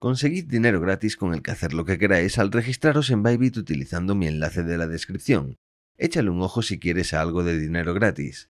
Conseguid dinero gratis con el que hacer lo que queráis al registraros en Bybit utilizando mi enlace de la descripción. Échale un ojo si quieres algo de dinero gratis.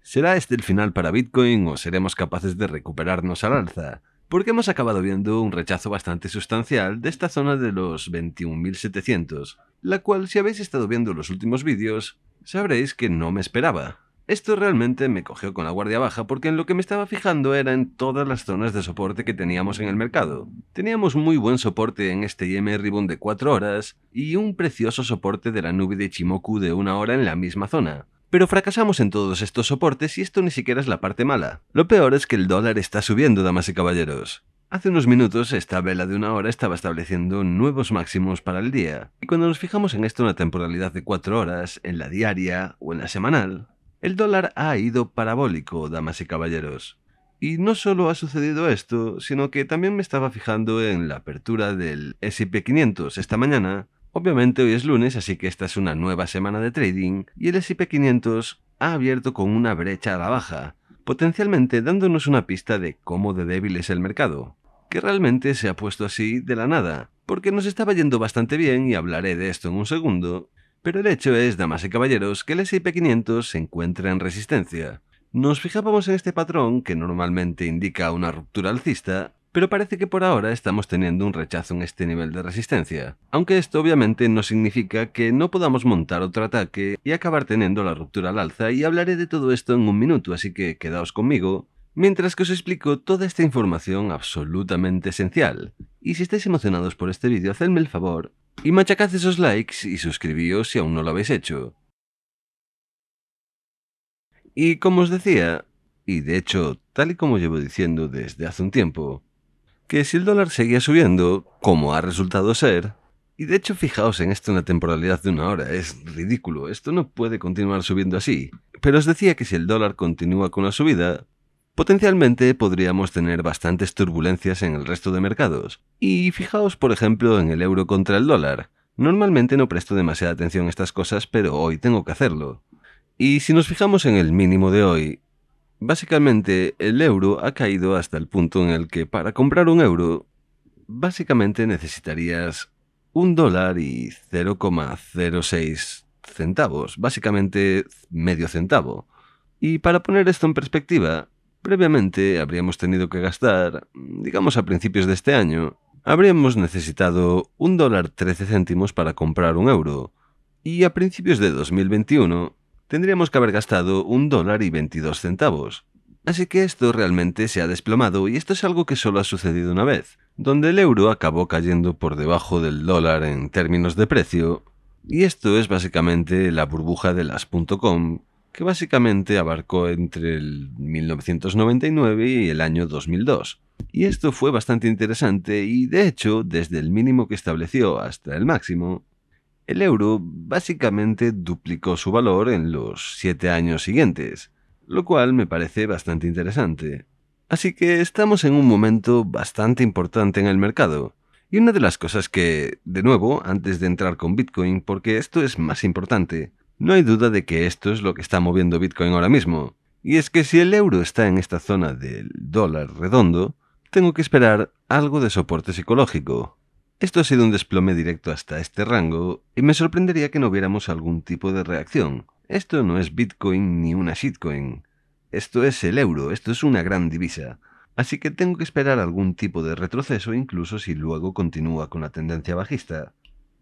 ¿Será este el final para Bitcoin o seremos capaces de recuperarnos al alza? Porque hemos acabado viendo un rechazo bastante sustancial de esta zona de los 21.700, la cual si habéis estado viendo los últimos vídeos, sabréis que no me esperaba. Esto realmente me cogió con la guardia baja porque en lo que me estaba fijando era en todas las zonas de soporte que teníamos en el mercado. Teníamos muy buen soporte en este YM Ribbon de 4 horas y un precioso soporte de la nube de Chimoku de una hora en la misma zona. Pero fracasamos en todos estos soportes y esto ni siquiera es la parte mala. Lo peor es que el dólar está subiendo, damas y caballeros. Hace unos minutos esta vela de una hora estaba estableciendo nuevos máximos para el día, y cuando nos fijamos en esto en la temporalidad de 4 horas, en la diaria o en la semanal, el dólar ha ido parabólico, damas y caballeros. Y no solo ha sucedido esto, sino que también me estaba fijando en la apertura del SP500 esta mañana. Obviamente hoy es lunes, así que esta es una nueva semana de trading, y el SP500 ha abierto con una brecha a la baja, potencialmente dándonos una pista de cómo de débil es el mercado, que realmente se ha puesto así de la nada, porque nos estaba yendo bastante bien y hablaré de esto en un segundo, pero el hecho es, damas y caballeros, que el SIP500 se encuentra en resistencia. Nos fijábamos en este patrón, que normalmente indica una ruptura alcista, pero parece que por ahora estamos teniendo un rechazo en este nivel de resistencia. Aunque esto obviamente no significa que no podamos montar otro ataque y acabar teniendo la ruptura al alza y hablaré de todo esto en un minuto, así que quedaos conmigo, mientras que os explico toda esta información absolutamente esencial. Y si estáis emocionados por este vídeo, hacedme el favor y machacad esos likes y suscribíos si aún no lo habéis hecho. Y como os decía, y de hecho, tal y como llevo diciendo desde hace un tiempo, que si el dólar seguía subiendo, como ha resultado ser, y de hecho fijaos en esto en la temporalidad de una hora, es ridículo, esto no puede continuar subiendo así, pero os decía que si el dólar continúa con la subida, Potencialmente podríamos tener bastantes turbulencias en el resto de mercados. Y fijaos, por ejemplo, en el euro contra el dólar. Normalmente no presto demasiada atención a estas cosas, pero hoy tengo que hacerlo. Y si nos fijamos en el mínimo de hoy, básicamente el euro ha caído hasta el punto en el que para comprar un euro, básicamente necesitarías un dólar y 0,06 centavos, básicamente medio centavo. Y para poner esto en perspectiva, Previamente habríamos tenido que gastar, digamos a principios de este año, habríamos necesitado un dólar 13 céntimos para comprar un euro, y a principios de 2021 tendríamos que haber gastado un dólar y 22 centavos. Así que esto realmente se ha desplomado y esto es algo que solo ha sucedido una vez, donde el euro acabó cayendo por debajo del dólar en términos de precio, y esto es básicamente la burbuja de las que básicamente abarcó entre el 1999 y el año 2002. Y esto fue bastante interesante y de hecho, desde el mínimo que estableció hasta el máximo, el euro básicamente duplicó su valor en los siete años siguientes, lo cual me parece bastante interesante. Así que estamos en un momento bastante importante en el mercado. Y una de las cosas que, de nuevo, antes de entrar con Bitcoin, porque esto es más importante, no hay duda de que esto es lo que está moviendo Bitcoin ahora mismo. Y es que si el euro está en esta zona del dólar redondo, tengo que esperar algo de soporte psicológico. Esto ha sido un desplome directo hasta este rango y me sorprendería que no viéramos algún tipo de reacción. Esto no es Bitcoin ni una shitcoin. Esto es el euro, esto es una gran divisa. Así que tengo que esperar algún tipo de retroceso incluso si luego continúa con la tendencia bajista.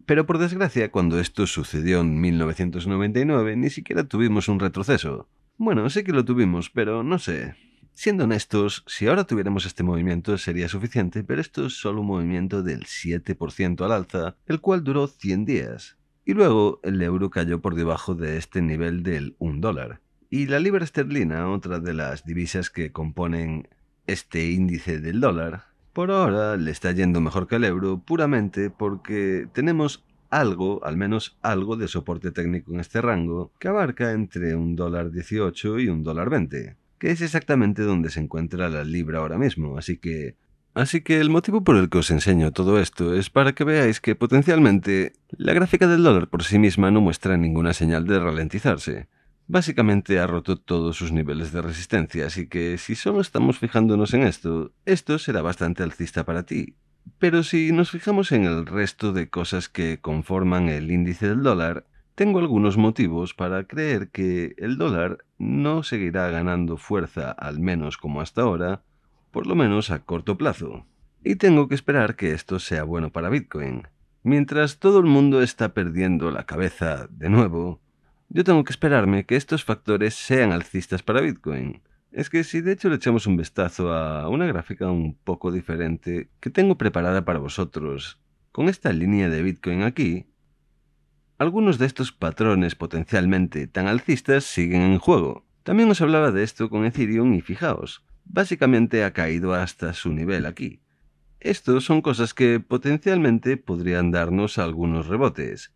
Pero por desgracia, cuando esto sucedió en 1999, ni siquiera tuvimos un retroceso. Bueno, sé que lo tuvimos, pero no sé. Siendo honestos, si ahora tuviéramos este movimiento sería suficiente, pero esto es solo un movimiento del 7% al alza, el cual duró 100 días. Y luego el euro cayó por debajo de este nivel del 1 dólar. Y la libra esterlina, otra de las divisas que componen este índice del dólar, por ahora le está yendo mejor que el euro, puramente porque tenemos algo, al menos algo de soporte técnico en este rango, que abarca entre un dólar 18 y un dólar 20, que es exactamente donde se encuentra la libra ahora mismo, así que... Así que el motivo por el que os enseño todo esto es para que veáis que potencialmente la gráfica del dólar por sí misma no muestra ninguna señal de ralentizarse, básicamente ha roto todos sus niveles de resistencia, así que si solo estamos fijándonos en esto, esto será bastante alcista para ti. Pero si nos fijamos en el resto de cosas que conforman el índice del dólar, tengo algunos motivos para creer que el dólar no seguirá ganando fuerza, al menos como hasta ahora, por lo menos a corto plazo. Y tengo que esperar que esto sea bueno para Bitcoin. Mientras todo el mundo está perdiendo la cabeza de nuevo, yo tengo que esperarme que estos factores sean alcistas para Bitcoin. Es que si de hecho le echamos un vistazo a una gráfica un poco diferente que tengo preparada para vosotros, con esta línea de Bitcoin aquí, algunos de estos patrones potencialmente tan alcistas siguen en juego. También os hablaba de esto con Ethereum y fijaos, básicamente ha caído hasta su nivel aquí. Estos son cosas que potencialmente podrían darnos algunos rebotes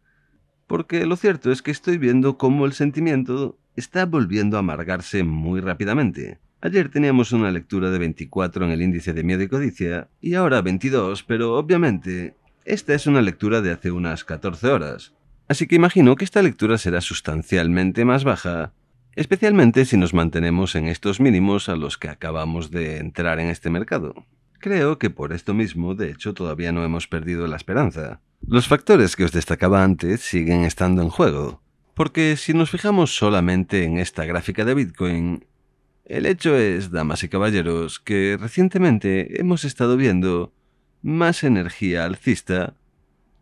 porque lo cierto es que estoy viendo cómo el sentimiento está volviendo a amargarse muy rápidamente. Ayer teníamos una lectura de 24 en el índice de miedo y codicia, y ahora 22, pero obviamente esta es una lectura de hace unas 14 horas. Así que imagino que esta lectura será sustancialmente más baja, especialmente si nos mantenemos en estos mínimos a los que acabamos de entrar en este mercado. Creo que por esto mismo, de hecho, todavía no hemos perdido la esperanza. Los factores que os destacaba antes siguen estando en juego, porque si nos fijamos solamente en esta gráfica de Bitcoin, el hecho es, damas y caballeros, que recientemente hemos estado viendo más energía alcista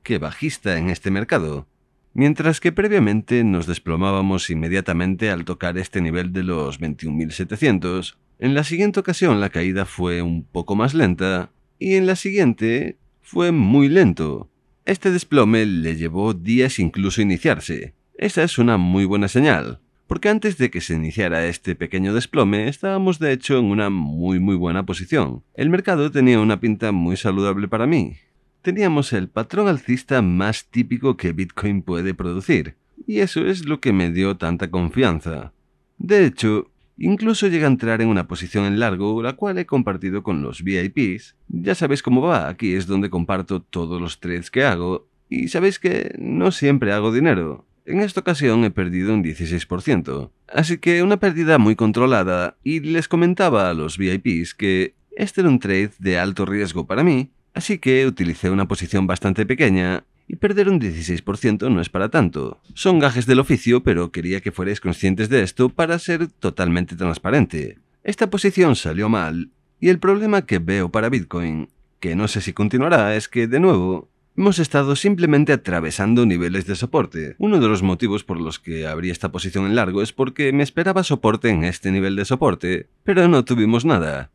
que bajista en este mercado, mientras que previamente nos desplomábamos inmediatamente al tocar este nivel de los 21.700, en la siguiente ocasión la caída fue un poco más lenta y en la siguiente fue muy lento, este desplome le llevó días incluso iniciarse. Esa es una muy buena señal, porque antes de que se iniciara este pequeño desplome estábamos de hecho en una muy muy buena posición. El mercado tenía una pinta muy saludable para mí. Teníamos el patrón alcista más típico que Bitcoin puede producir, y eso es lo que me dio tanta confianza. De hecho, Incluso llega a entrar en una posición en largo, la cual he compartido con los VIPs. Ya sabéis cómo va, aquí es donde comparto todos los trades que hago, y sabéis que no siempre hago dinero. En esta ocasión he perdido un 16%, así que una pérdida muy controlada, y les comentaba a los VIPs que este era un trade de alto riesgo para mí, así que utilicé una posición bastante pequeña y perder un 16% no es para tanto. Son gajes del oficio, pero quería que fuerais conscientes de esto para ser totalmente transparente. Esta posición salió mal, y el problema que veo para Bitcoin, que no sé si continuará, es que, de nuevo, Hemos estado simplemente atravesando niveles de soporte. Uno de los motivos por los que abrí esta posición en largo es porque me esperaba soporte en este nivel de soporte, pero no tuvimos nada.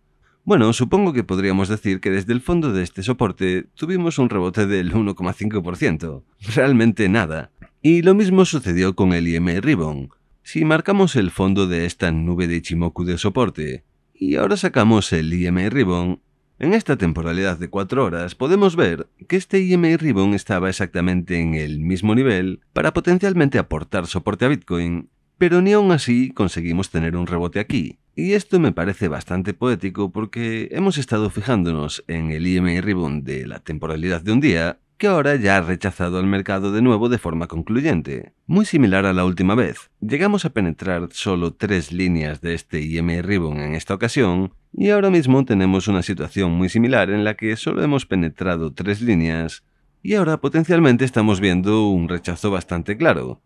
Bueno, supongo que podríamos decir que desde el fondo de este soporte tuvimos un rebote del 1,5%. Realmente nada. Y lo mismo sucedió con el IM Ribbon. Si marcamos el fondo de esta nube de Ichimoku de soporte, y ahora sacamos el IM Ribbon, en esta temporalidad de 4 horas podemos ver que este IMI Ribbon estaba exactamente en el mismo nivel para potencialmente aportar soporte a Bitcoin pero ni aun así conseguimos tener un rebote aquí. Y esto me parece bastante poético porque hemos estado fijándonos en el IMI Ribbon de la temporalidad de un día, que ahora ya ha rechazado al mercado de nuevo de forma concluyente. Muy similar a la última vez, llegamos a penetrar solo tres líneas de este IMI Ribbon en esta ocasión, y ahora mismo tenemos una situación muy similar en la que solo hemos penetrado tres líneas, y ahora potencialmente estamos viendo un rechazo bastante claro.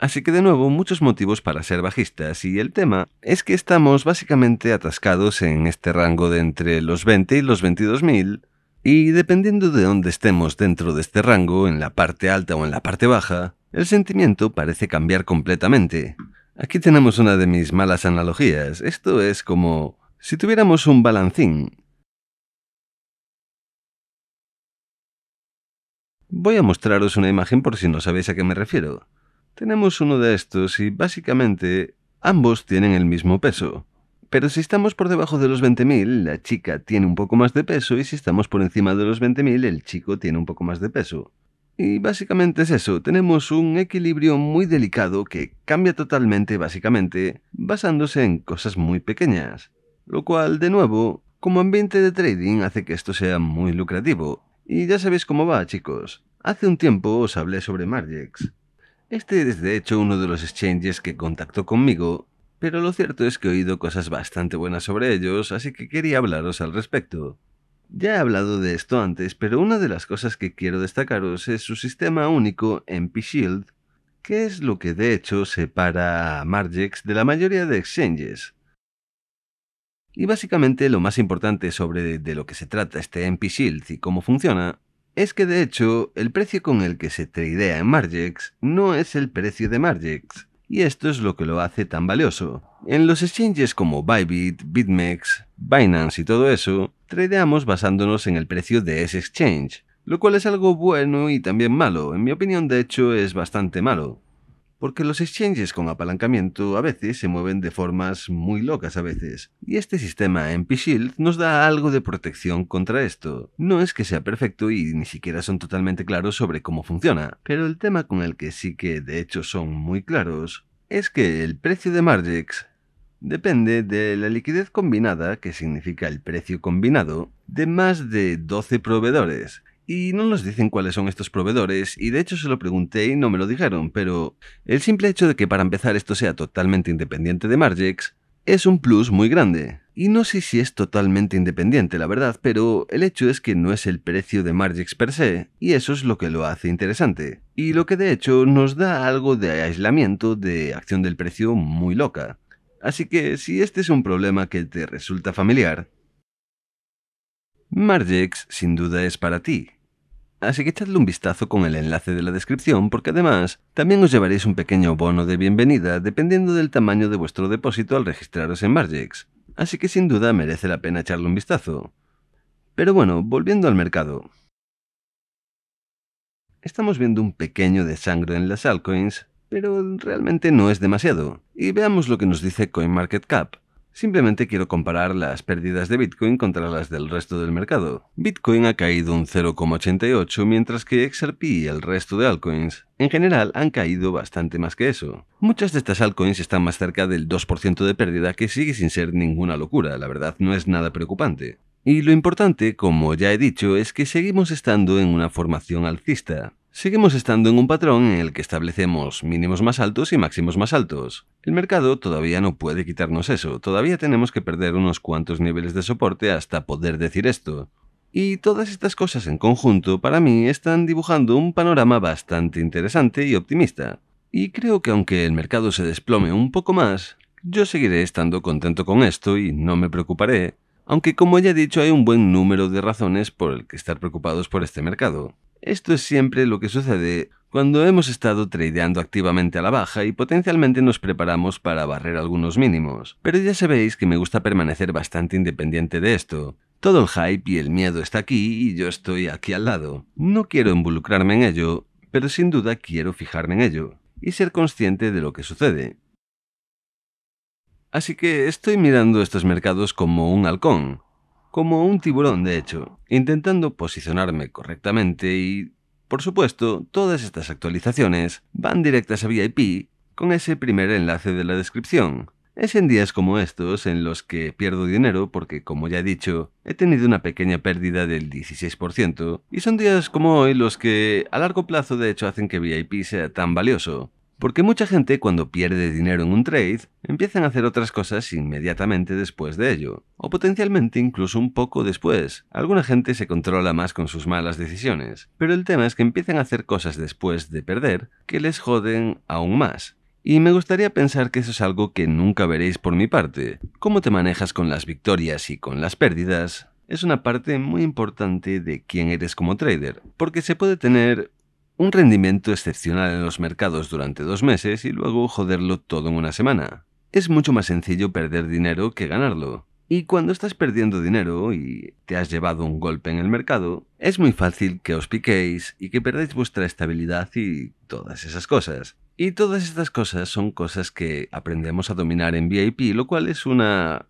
Así que de nuevo muchos motivos para ser bajistas y el tema es que estamos básicamente atascados en este rango de entre los 20 y los 22.000, y dependiendo de dónde estemos dentro de este rango, en la parte alta o en la parte baja, el sentimiento parece cambiar completamente. Aquí tenemos una de mis malas analogías. Esto es como si tuviéramos un balancín. Voy a mostraros una imagen por si no sabéis a qué me refiero. Tenemos uno de estos y básicamente ambos tienen el mismo peso. Pero si estamos por debajo de los 20.000, la chica tiene un poco más de peso y si estamos por encima de los 20.000, el chico tiene un poco más de peso. Y básicamente es eso, tenemos un equilibrio muy delicado que cambia totalmente básicamente basándose en cosas muy pequeñas. Lo cual, de nuevo, como ambiente de trading hace que esto sea muy lucrativo. Y ya sabéis cómo va, chicos. Hace un tiempo os hablé sobre Margex. Este es de hecho uno de los exchanges que contactó conmigo, pero lo cierto es que he oído cosas bastante buenas sobre ellos, así que quería hablaros al respecto. Ya he hablado de esto antes, pero una de las cosas que quiero destacaros es su sistema único MP Shield, que es lo que de hecho separa a Margex de la mayoría de exchanges. Y básicamente lo más importante sobre de lo que se trata este MP Shield y cómo funciona es que de hecho, el precio con el que se tradea en Margex no es el precio de Margex, y esto es lo que lo hace tan valioso. En los exchanges como Bybit, BitMEX, Binance y todo eso, tradeamos basándonos en el precio de ese exchange, lo cual es algo bueno y también malo, en mi opinión de hecho es bastante malo porque los exchanges con apalancamiento a veces se mueven de formas muy locas a veces, y este sistema MP Shield nos da algo de protección contra esto. No es que sea perfecto y ni siquiera son totalmente claros sobre cómo funciona, pero el tema con el que sí que de hecho son muy claros es que el precio de Margex depende de la liquidez combinada, que significa el precio combinado, de más de 12 proveedores, y no nos dicen cuáles son estos proveedores, y de hecho se lo pregunté y no me lo dijeron, pero el simple hecho de que para empezar esto sea totalmente independiente de Margex es un plus muy grande. Y no sé si es totalmente independiente, la verdad, pero el hecho es que no es el precio de Margex per se, y eso es lo que lo hace interesante. Y lo que de hecho nos da algo de aislamiento de acción del precio muy loca. Así que si este es un problema que te resulta familiar, Margex sin duda es para ti. Así que echadle un vistazo con el enlace de la descripción porque además también os llevaréis un pequeño bono de bienvenida dependiendo del tamaño de vuestro depósito al registraros en Margex. Así que sin duda merece la pena echarle un vistazo. Pero bueno, volviendo al mercado. Estamos viendo un pequeño desangre en las altcoins, pero realmente no es demasiado. Y veamos lo que nos dice CoinMarketCap. Simplemente quiero comparar las pérdidas de Bitcoin contra las del resto del mercado. Bitcoin ha caído un 0,88 mientras que XRP y el resto de altcoins en general han caído bastante más que eso. Muchas de estas altcoins están más cerca del 2% de pérdida que sigue sin ser ninguna locura, la verdad no es nada preocupante. Y lo importante, como ya he dicho, es que seguimos estando en una formación alcista, Seguimos estando en un patrón en el que establecemos mínimos más altos y máximos más altos. El mercado todavía no puede quitarnos eso, todavía tenemos que perder unos cuantos niveles de soporte hasta poder decir esto. Y todas estas cosas en conjunto para mí están dibujando un panorama bastante interesante y optimista. Y creo que aunque el mercado se desplome un poco más, yo seguiré estando contento con esto y no me preocuparé, aunque como ya he dicho hay un buen número de razones por el que estar preocupados por este mercado. Esto es siempre lo que sucede cuando hemos estado tradeando activamente a la baja y potencialmente nos preparamos para barrer algunos mínimos. Pero ya sabéis que me gusta permanecer bastante independiente de esto. Todo el hype y el miedo está aquí y yo estoy aquí al lado. No quiero involucrarme en ello, pero sin duda quiero fijarme en ello y ser consciente de lo que sucede. Así que estoy mirando estos mercados como un halcón, como un tiburón de hecho, intentando posicionarme correctamente y, por supuesto, todas estas actualizaciones van directas a VIP con ese primer enlace de la descripción. Es en días como estos en los que pierdo dinero porque, como ya he dicho, he tenido una pequeña pérdida del 16% y son días como hoy los que a largo plazo de hecho hacen que VIP sea tan valioso, porque mucha gente cuando pierde dinero en un trade, empiezan a hacer otras cosas inmediatamente después de ello, o potencialmente incluso un poco después. Alguna gente se controla más con sus malas decisiones, pero el tema es que empiezan a hacer cosas después de perder que les joden aún más. Y me gustaría pensar que eso es algo que nunca veréis por mi parte. Cómo te manejas con las victorias y con las pérdidas es una parte muy importante de quién eres como trader, porque se puede tener un rendimiento excepcional en los mercados durante dos meses y luego joderlo todo en una semana. Es mucho más sencillo perder dinero que ganarlo. Y cuando estás perdiendo dinero y te has llevado un golpe en el mercado, es muy fácil que os piquéis y que perdáis vuestra estabilidad y todas esas cosas. Y todas estas cosas son cosas que aprendemos a dominar en VIP, lo cual es una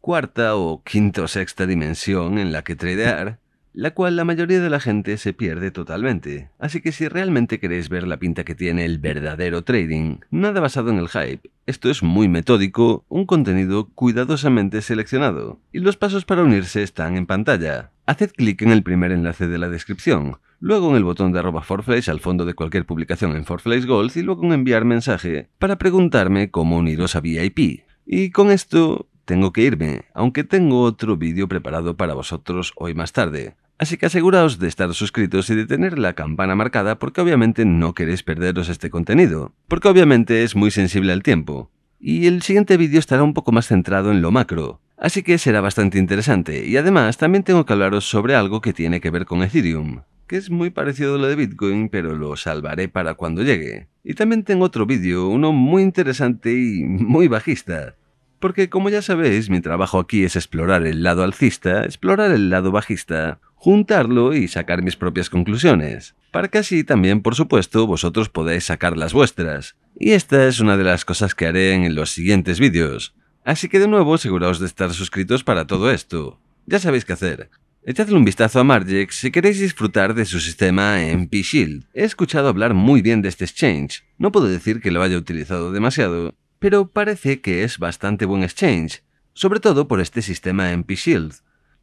cuarta o quinta o sexta dimensión en la que tradear la cual la mayoría de la gente se pierde totalmente. Así que si realmente queréis ver la pinta que tiene el verdadero trading, nada basado en el hype, esto es muy metódico, un contenido cuidadosamente seleccionado, y los pasos para unirse están en pantalla. Haced clic en el primer enlace de la descripción, luego en el botón de arroba al fondo de cualquier publicación en Forflays Gold y luego en enviar mensaje para preguntarme cómo uniros a VIP. Y con esto tengo que irme, aunque tengo otro vídeo preparado para vosotros hoy más tarde. Así que aseguraos de estar suscritos y de tener la campana marcada porque obviamente no queréis perderos este contenido, porque obviamente es muy sensible al tiempo. Y el siguiente vídeo estará un poco más centrado en lo macro, así que será bastante interesante y además también tengo que hablaros sobre algo que tiene que ver con Ethereum, que es muy parecido a lo de Bitcoin pero lo salvaré para cuando llegue. Y también tengo otro vídeo, uno muy interesante y muy bajista, porque como ya sabéis, mi trabajo aquí es explorar el lado alcista, explorar el lado bajista, juntarlo y sacar mis propias conclusiones, para que así también, por supuesto, vosotros podáis sacar las vuestras. Y esta es una de las cosas que haré en los siguientes vídeos. Así que de nuevo aseguraos de estar suscritos para todo esto. Ya sabéis qué hacer. Echadle un vistazo a Margex si queréis disfrutar de su sistema en shield He escuchado hablar muy bien de este exchange. No puedo decir que lo haya utilizado demasiado, pero parece que es bastante buen exchange, sobre todo por este sistema en shield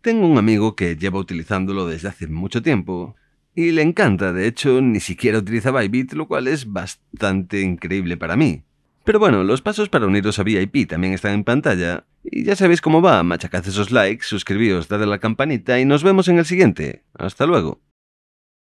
tengo un amigo que lleva utilizándolo desde hace mucho tiempo y le encanta, de hecho ni siquiera utiliza Bybit, lo cual es bastante increíble para mí. Pero bueno, los pasos para uniros a VIP también están en pantalla, y ya sabéis cómo va, machacad esos likes, suscribíos, dadle a la campanita y nos vemos en el siguiente. Hasta luego.